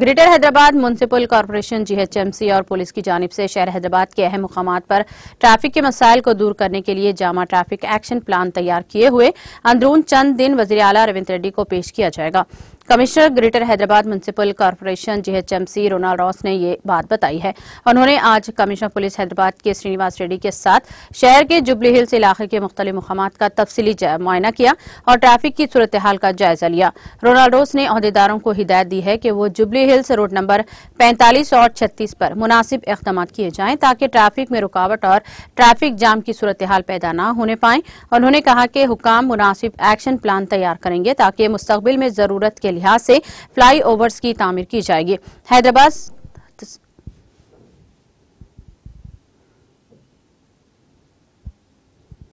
greater Hyderabad municipal corporation GHMC और police की जानब से शहर हैदराबाद के अहम मकाम पर ट्रैफिक के मसाइल को दूर करने के लिए जामा ट्रैफिक एक्शन प्लान तैयार किए हुए अंदरून चंद दिन वजी अला रविंद रेड्डी को पेश किया जाएगा commissioner greater Hyderabad municipal corporation GHMC Ronald Ross ने ये बात बताई है उन्होंने आज कमिश्नर पुलिस हैदराबाद के श्रीनिवास रेड्डी के साथ शहर के जुबली हिल्स इलाके के मुख्त मकाम का तफसली मुआयना किया और ट्रैफिक की सूरत हाल का जायजा लिया रोना रॉस ने अहदेदारों को हिदायत दी है कि वो जुबली जुबली हिल्स रोड नंबर 45 और 36 पर मुनासिब इकदाम किए जाएं ताकि ट्रैफिक में रुकावट और ट्रैफिक जाम की सूरत हाल पैदा न होने पाए उन्होंने कहा कि हुकाम मुनासिब एक्शन प्लान तैयार करेंगे ताकि मुस्तबिल में ज़रूरत के लिहाज से फ्लाई ओवर्स की तमीर की जाएगी हैदराबाद